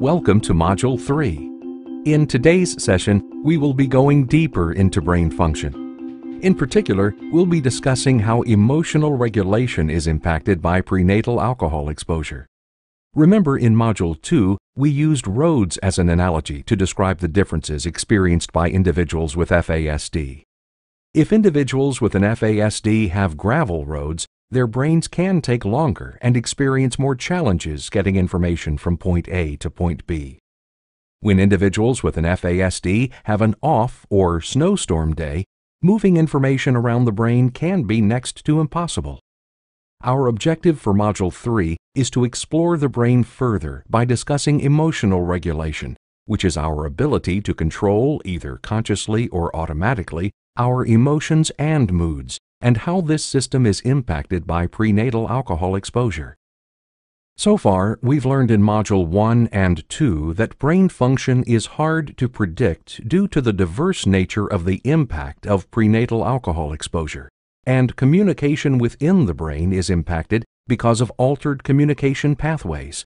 Welcome to Module 3. In today's session, we will be going deeper into brain function. In particular, we'll be discussing how emotional regulation is impacted by prenatal alcohol exposure. Remember in Module 2, we used roads as an analogy to describe the differences experienced by individuals with FASD. If individuals with an FASD have gravel roads, their brains can take longer and experience more challenges getting information from point A to point B. When individuals with an FASD have an off or snowstorm day, moving information around the brain can be next to impossible. Our objective for Module 3 is to explore the brain further by discussing emotional regulation, which is our ability to control, either consciously or automatically, our emotions and moods and how this system is impacted by prenatal alcohol exposure. So far, we've learned in Module 1 and 2 that brain function is hard to predict due to the diverse nature of the impact of prenatal alcohol exposure, and communication within the brain is impacted because of altered communication pathways,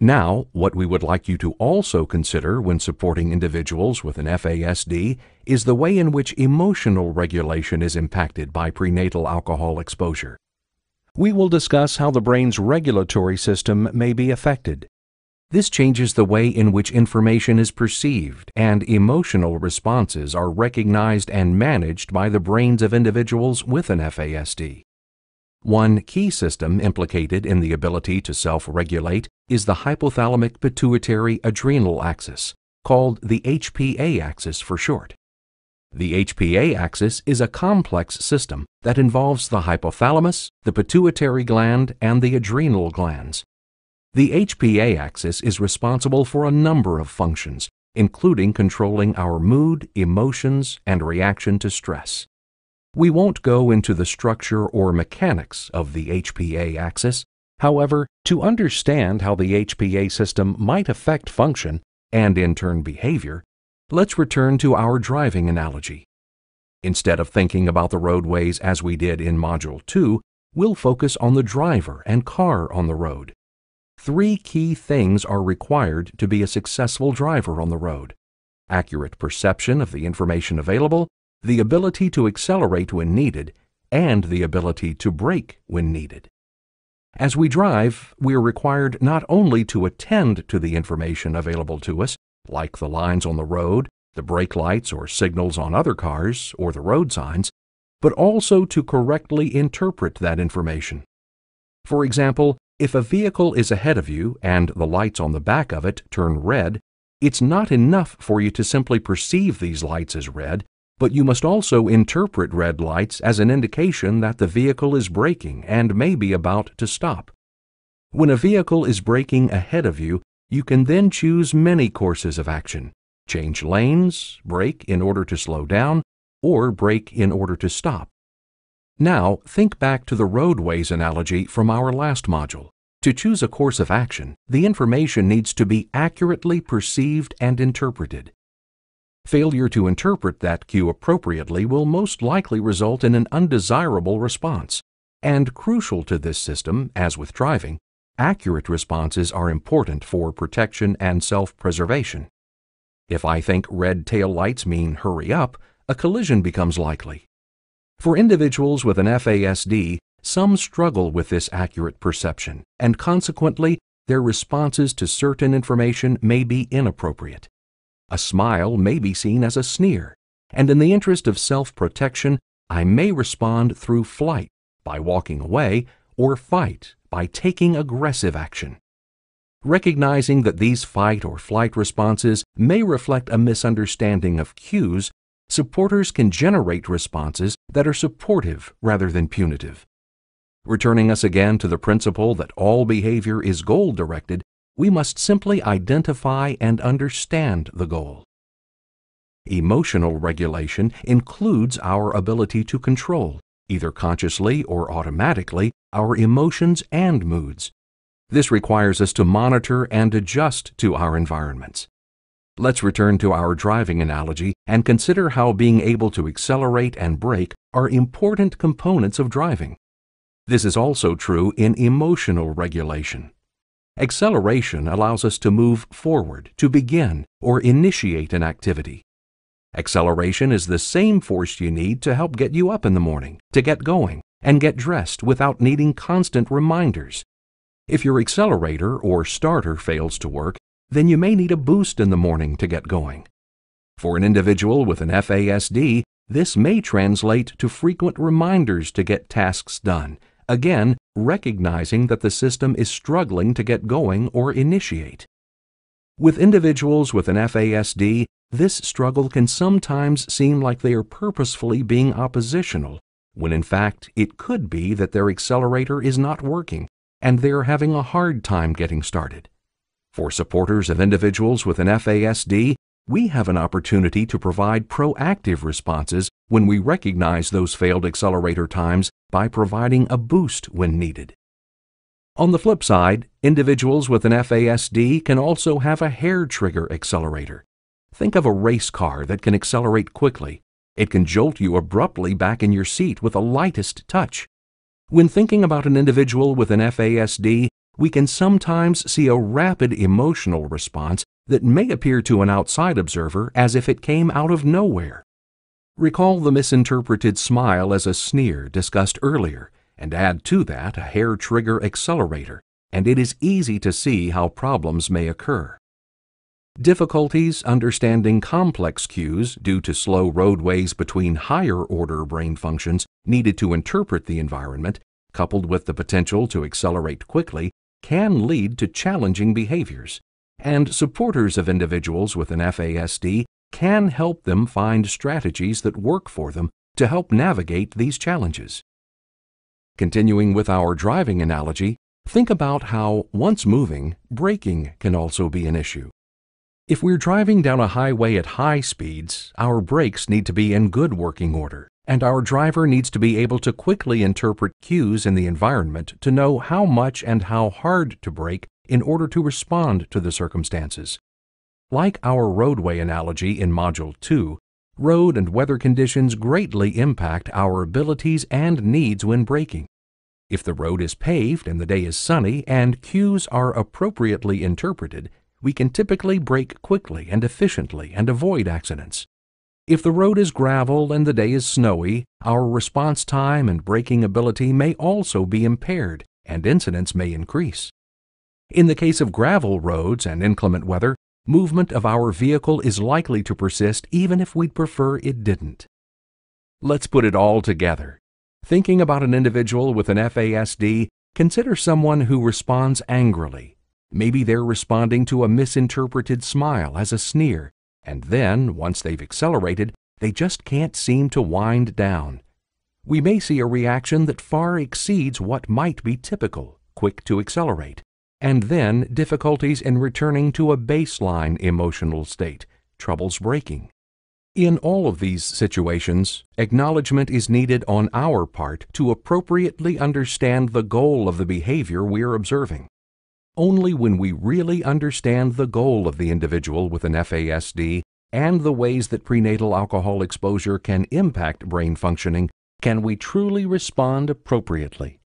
now, what we would like you to also consider when supporting individuals with an FASD is the way in which emotional regulation is impacted by prenatal alcohol exposure. We will discuss how the brain's regulatory system may be affected. This changes the way in which information is perceived and emotional responses are recognized and managed by the brains of individuals with an FASD. One key system implicated in the ability to self-regulate is the hypothalamic pituitary adrenal axis, called the HPA axis for short. The HPA axis is a complex system that involves the hypothalamus, the pituitary gland, and the adrenal glands. The HPA axis is responsible for a number of functions, including controlling our mood, emotions, and reaction to stress. We won't go into the structure or mechanics of the HPA axis. However, to understand how the HPA system might affect function and in turn behavior, let's return to our driving analogy. Instead of thinking about the roadways as we did in Module 2, we'll focus on the driver and car on the road. Three key things are required to be a successful driver on the road accurate perception of the information available, the ability to accelerate when needed, and the ability to brake when needed. As we drive, we are required not only to attend to the information available to us, like the lines on the road, the brake lights or signals on other cars, or the road signs, but also to correctly interpret that information. For example, if a vehicle is ahead of you and the lights on the back of it turn red, it's not enough for you to simply perceive these lights as red but you must also interpret red lights as an indication that the vehicle is braking and may be about to stop. When a vehicle is braking ahead of you, you can then choose many courses of action change lanes, brake in order to slow down, or brake in order to stop. Now, think back to the roadways analogy from our last module. To choose a course of action, the information needs to be accurately perceived and interpreted failure to interpret that cue appropriately will most likely result in an undesirable response. And crucial to this system, as with driving, accurate responses are important for protection and self-preservation. If I think red tail lights mean hurry up, a collision becomes likely. For individuals with an FASD, some struggle with this accurate perception, and consequently, their responses to certain information may be inappropriate. A smile may be seen as a sneer, and in the interest of self-protection, I may respond through flight by walking away or fight by taking aggressive action. Recognizing that these fight or flight responses may reflect a misunderstanding of cues, supporters can generate responses that are supportive rather than punitive. Returning us again to the principle that all behavior is goal directed, we must simply identify and understand the goal. Emotional regulation includes our ability to control, either consciously or automatically, our emotions and moods. This requires us to monitor and adjust to our environments. Let's return to our driving analogy and consider how being able to accelerate and brake are important components of driving. This is also true in emotional regulation. Acceleration allows us to move forward, to begin, or initiate an activity. Acceleration is the same force you need to help get you up in the morning, to get going, and get dressed without needing constant reminders. If your accelerator or starter fails to work, then you may need a boost in the morning to get going. For an individual with an FASD, this may translate to frequent reminders to get tasks done Again, recognizing that the system is struggling to get going or initiate. With individuals with an FASD, this struggle can sometimes seem like they are purposefully being oppositional, when in fact it could be that their accelerator is not working and they are having a hard time getting started. For supporters of individuals with an FASD, we have an opportunity to provide proactive responses when we recognize those failed accelerator times by providing a boost when needed. On the flip side, individuals with an FASD can also have a hair trigger accelerator. Think of a race car that can accelerate quickly. It can jolt you abruptly back in your seat with the lightest touch. When thinking about an individual with an FASD, we can sometimes see a rapid emotional response that may appear to an outside observer as if it came out of nowhere. Recall the misinterpreted smile as a sneer discussed earlier, and add to that a hair trigger accelerator, and it is easy to see how problems may occur. Difficulties understanding complex cues due to slow roadways between higher order brain functions needed to interpret the environment, coupled with the potential to accelerate quickly, can lead to challenging behaviors and supporters of individuals with an FASD can help them find strategies that work for them to help navigate these challenges. Continuing with our driving analogy, think about how, once moving, braking can also be an issue. If we're driving down a highway at high speeds, our brakes need to be in good working order, and our driver needs to be able to quickly interpret cues in the environment to know how much and how hard to brake in order to respond to the circumstances. Like our roadway analogy in Module 2, road and weather conditions greatly impact our abilities and needs when braking. If the road is paved and the day is sunny and cues are appropriately interpreted, we can typically brake quickly and efficiently and avoid accidents. If the road is gravel and the day is snowy, our response time and braking ability may also be impaired and incidents may increase. In the case of gravel roads and inclement weather, movement of our vehicle is likely to persist even if we'd prefer it didn't. Let's put it all together. Thinking about an individual with an FASD, consider someone who responds angrily. Maybe they're responding to a misinterpreted smile as a sneer, and then, once they've accelerated, they just can't seem to wind down. We may see a reaction that far exceeds what might be typical, quick to accelerate and then difficulties in returning to a baseline emotional state, troubles breaking. In all of these situations, acknowledgement is needed on our part to appropriately understand the goal of the behavior we are observing. Only when we really understand the goal of the individual with an FASD and the ways that prenatal alcohol exposure can impact brain functioning can we truly respond appropriately.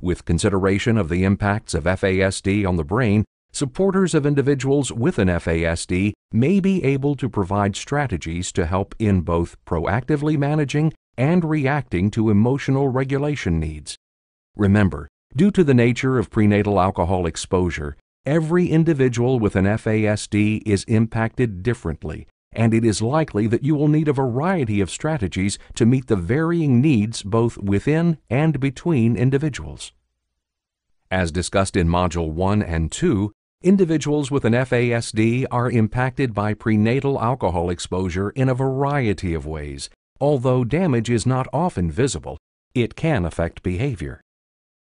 With consideration of the impacts of FASD on the brain, supporters of individuals with an FASD may be able to provide strategies to help in both proactively managing and reacting to emotional regulation needs. Remember, due to the nature of prenatal alcohol exposure, every individual with an FASD is impacted differently and it is likely that you will need a variety of strategies to meet the varying needs both within and between individuals. As discussed in Module 1 and 2, individuals with an FASD are impacted by prenatal alcohol exposure in a variety of ways. Although damage is not often visible, it can affect behavior.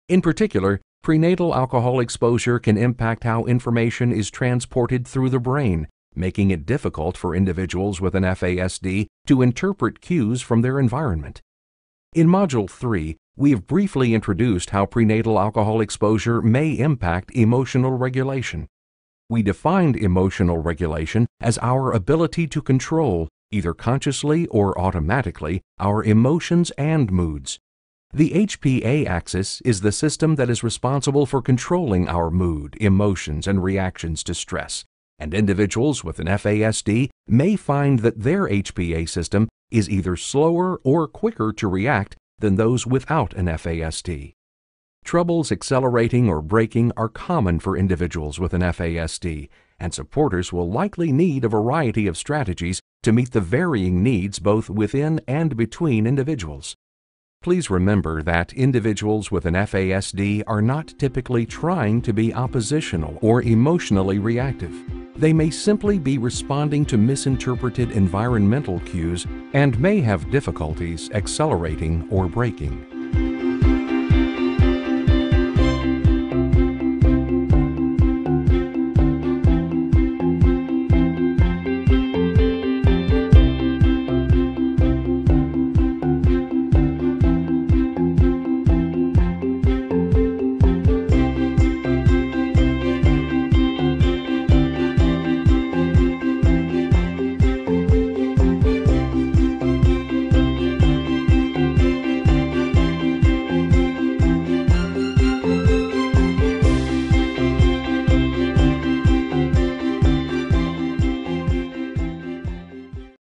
In particular, prenatal alcohol exposure can impact how information is transported through the brain, making it difficult for individuals with an FASD to interpret cues from their environment. In Module 3, we have briefly introduced how prenatal alcohol exposure may impact emotional regulation. We defined emotional regulation as our ability to control, either consciously or automatically, our emotions and moods. The HPA axis is the system that is responsible for controlling our mood, emotions, and reactions to stress and individuals with an FASD may find that their HPA system is either slower or quicker to react than those without an FASD. Troubles accelerating or braking are common for individuals with an FASD, and supporters will likely need a variety of strategies to meet the varying needs both within and between individuals. Please remember that individuals with an FASD are not typically trying to be oppositional or emotionally reactive. They may simply be responding to misinterpreted environmental cues and may have difficulties accelerating or braking.